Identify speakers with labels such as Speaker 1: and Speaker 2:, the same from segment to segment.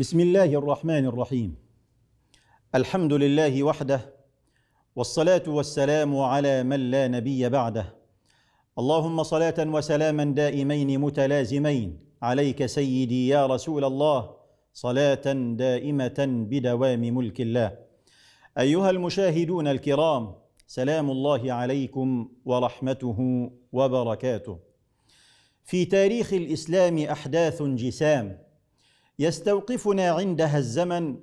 Speaker 1: بسم الله الرحمن الرحيم الحمد لله وحده والصلاه والسلام على من لا نبي بعده اللهم صلاه وسلاما دائمين متلازمين عليك سيدي يا رسول الله صلاه دائمه بدوام ملك الله ايها المشاهدون الكرام سلام الله عليكم ورحمته وبركاته في تاريخ الاسلام احداث جسام يستوقفنا عندها الزمن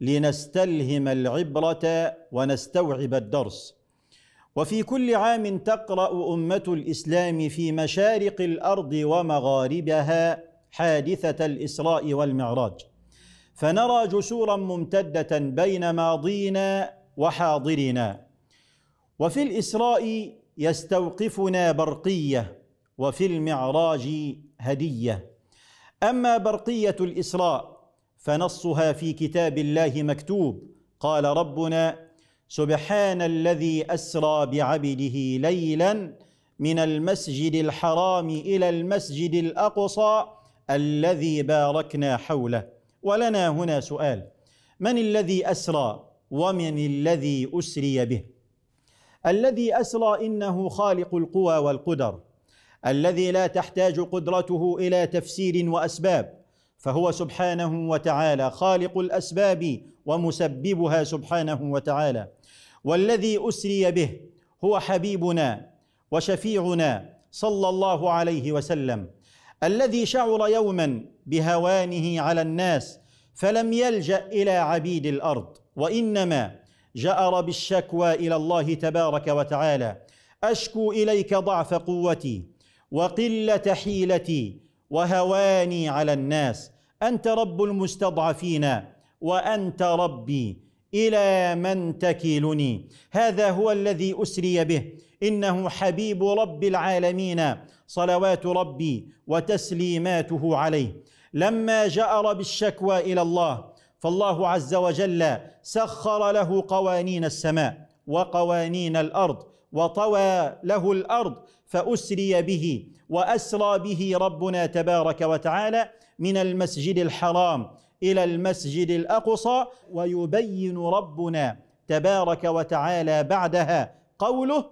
Speaker 1: لنستلهم العبره ونستوعب الدرس وفي كل عام تقرا امه الاسلام في مشارق الارض ومغاربها حادثه الاسراء والمعراج فنرى جسورا ممتده بين ماضينا وحاضرنا وفي الاسراء يستوقفنا برقيه وفي المعراج هديه اما برقيه الاسراء فنصها في كتاب الله مكتوب قال ربنا سبحان الذي اسرى بعبده ليلا من المسجد الحرام الى المسجد الاقصى الذي باركنا حوله ولنا هنا سؤال من الذي اسرى ومن الذي اسري به الذي اسرى انه خالق القوى والقدر الذي لا تحتاج قدرته الى تفسير واسباب فهو سبحانه وتعالى خالق الاسباب ومسببها سبحانه وتعالى والذي اسري به هو حبيبنا وشفيعنا صلى الله عليه وسلم الذي شعر يوما بهوانه على الناس فلم يلجا الى عبيد الارض وانما جار بالشكوى الى الله تبارك وتعالى اشكو اليك ضعف قوتي وقله حيلتي وهواني على الناس انت رب المستضعفين وانت ربي الى من تكلني هذا هو الذي اسري به انه حبيب رب العالمين صلوات ربي وتسليماته عليه لما جار بالشكوى الى الله فالله عز وجل سخر له قوانين السماء وقوانين الارض وطوى له الارض فاسري به واسرى به ربنا تبارك وتعالى من المسجد الحرام الى المسجد الاقصى ويبين ربنا تبارك وتعالى بعدها قوله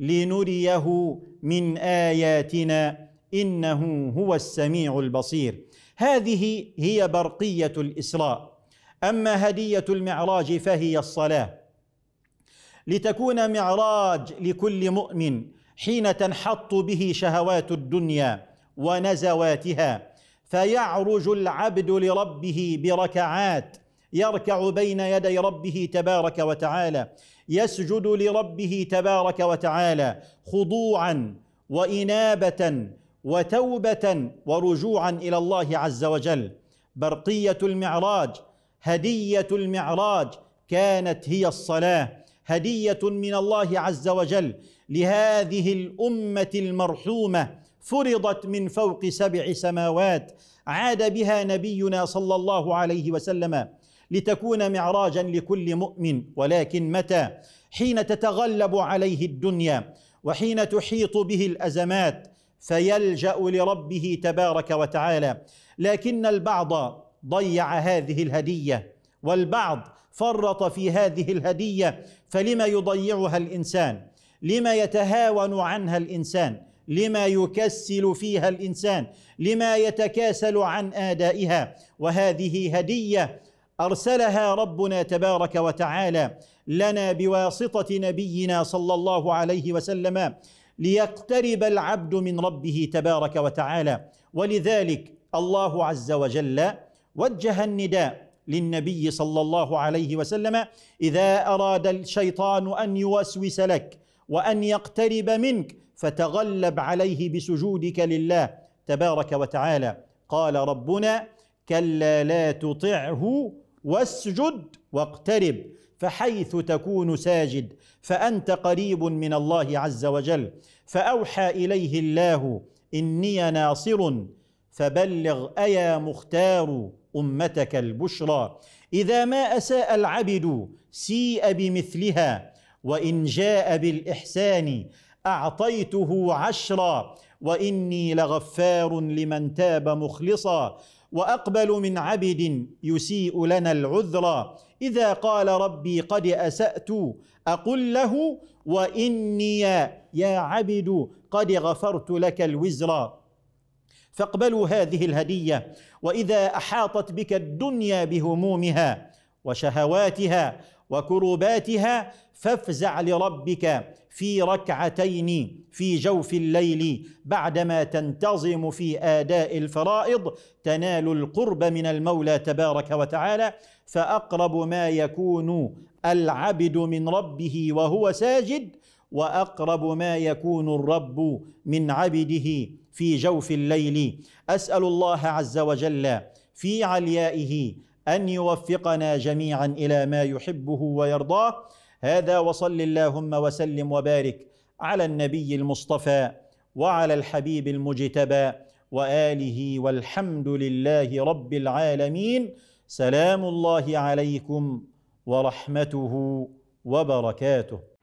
Speaker 1: لنريه من اياتنا انه هو السميع البصير هذه هي برقيه الاسراء اما هديه المعراج فهي الصلاه لتكون معراج لكل مؤمن حين تنحط به شهوات الدنيا ونزواتها فيعرج العبد لربه بركعات يركع بين يدي ربه تبارك وتعالى يسجد لربه تبارك وتعالى خضوعا وانابه وتوبه ورجوعا الى الله عز وجل برقيه المعراج هديه المعراج كانت هي الصلاه هديه من الله عز وجل لهذه الامه المرحومه فرضت من فوق سبع سماوات عاد بها نبينا صلى الله عليه وسلم لتكون معراجا لكل مؤمن ولكن متى حين تتغلب عليه الدنيا وحين تحيط به الازمات فيلجا لربه تبارك وتعالى لكن البعض ضيع هذه الهديه والبعض فرط في هذه الهديه فلما يضيعها الانسان لما يتهاون عنها الانسان لما يكسل فيها الانسان لما يتكاسل عن ادائها وهذه هديه ارسلها ربنا تبارك وتعالى لنا بواسطه نبينا صلى الله عليه وسلم ليقترب العبد من ربه تبارك وتعالى ولذلك الله عز وجل وجه النداء للنبي صلى الله عليه وسلم اذا اراد الشيطان ان يوسوس لك وان يقترب منك فتغلب عليه بسجودك لله تبارك وتعالى قال ربنا كلا لا تطعه واسجد واقترب فحيث تكون ساجد فانت قريب من الله عز وجل فاوحى اليه الله اني ناصر فبلغ ايا مختار امتك البشرى اذا ما اساء العبد سيء بمثلها وان جاء بالاحسان اعطيته عشرا واني لغفار لمن تاب مخلصا واقبل من عبد يسيء لنا العذرا اذا قال ربي قد اسات اقل له واني يا عبد قد غفرت لك الوزرا فاقبلوا هذه الهديه واذا احاطت بك الدنيا بهمومها وشهواتها وكروباتها فافزع لربك في ركعتين في جوف الليل بعدما تنتظم في اداء الفرائض تنال القرب من المولى تبارك وتعالى فاقرب ما يكون العبد من ربه وهو ساجد واقرب ما يكون الرب من عبده في جوف الليل اسال الله عز وجل في عليائه ان يوفقنا جميعا الى ما يحبه ويرضاه هذا وصل اللهم وسلم وبارك على النبي المصطفى وعلى الحبيب المجتبى واله والحمد لله رب العالمين سلام الله عليكم ورحمته وبركاته